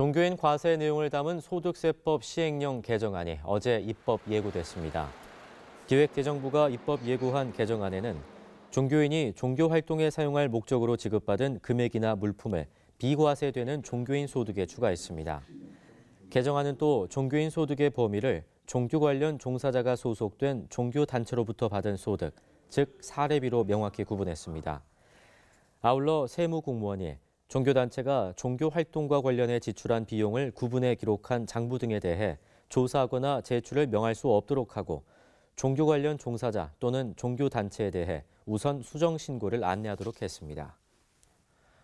종교인 과세 내용을 담은 소득세법 시행령 개정안이 어제 입법 예고됐습니다. 기획재정부가 입법 예고한 개정안에는 종교인이 종교 활동에 사용할 목적으로 지급받은 금액이나 물품에 비과세되는 종교인 소득에 추가했습니다. 개정안은 또 종교인 소득의 범위를 종교 관련 종사자가 소속된 종교 단체로부터 받은 소득, 즉 사례비로 명확히 구분했습니다. 아울러 세무공무원이 종교단체가 종교활동과 관련해 지출한 비용을 구분해 기록한 장부 등에 대해 조사하거나 제출을 명할 수 없도록 하고 종교 관련 종사자 또는 종교단체에 대해 우선 수정 신고를 안내하도록 했습니다.